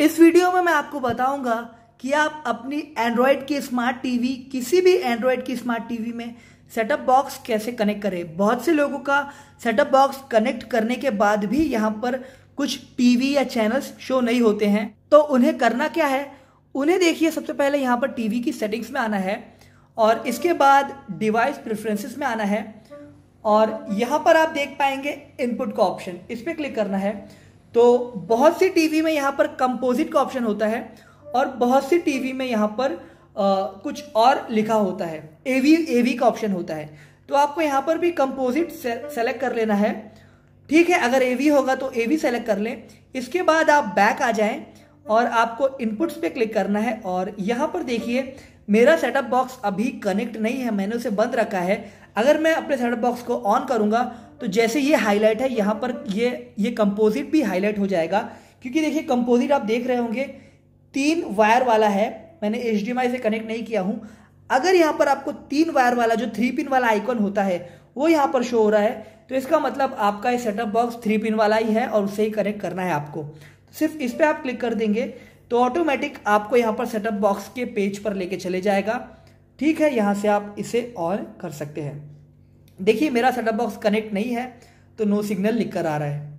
इस वीडियो में मैं आपको बताऊंगा कि आप अपनी एंड्रॉयड की स्मार्ट टीवी किसी भी एंड्रॉयड की स्मार्ट टीवी में सेटअप बॉक्स कैसे कनेक्ट करें बहुत से लोगों का सेटअप बॉक्स कनेक्ट करने के बाद भी यहाँ पर कुछ टीवी या चैनल्स शो नहीं होते हैं तो उन्हें करना क्या है उन्हें देखिए सबसे पहले यहाँ पर टीवी की सेटिंग्स में आना है और इसके बाद डिवाइस प्रेफरेंसेस में आना है और यहाँ पर आप देख पाएंगे इनपुट का ऑप्शन इस पर क्लिक करना है तो बहुत सी टीवी में यहाँ पर कंपोजिट का ऑप्शन होता है और बहुत सी टीवी में यहाँ पर आ, कुछ और लिखा होता है एवी एवी का ऑप्शन होता है तो आपको यहाँ पर भी कंपोजिट सेलेक्ट कर लेना है ठीक है अगर एवी होगा तो एवी सेलेक्ट कर लें इसके बाद आप बैक आ जाएं और आपको इनपुट्स पे क्लिक करना है और यहाँ पर देखिए मेरा सेटअप बॉक्स अभी कनेक्ट नहीं है मैंने उसे बंद रखा है अगर मैं अपने सेटअप बॉक्स को ऑन करूँगा तो जैसे ये हाईलाइट है यहाँ पर ये ये कंपोजिट भी हाईलाइट हो जाएगा क्योंकि देखिए कंपोजिट आप देख रहे होंगे तीन वायर वाला है मैंने एच से कनेक्ट नहीं किया हूँ अगर यहाँ पर आपको तीन वायर वाला जो थ्री पिन वाला आइकॉन होता है वो यहाँ पर शो हो रहा है तो इसका मतलब आपका ये सेटअप बॉक्स थ्री पिन वाला ही है और उसे ही कनेक्ट करना है आपको तो सिर्फ इस पर आप क्लिक कर देंगे तो ऑटोमेटिक आपको यहाँ पर सेटअप बॉक्स के पेज पर लेके चले जाएगा ठीक है यहाँ से आप इसे ऑन कर सकते हैं देखिए मेरा सेटअप बॉक्स कनेक्ट नहीं है तो नो सिग्नल लिख कर आ रहा है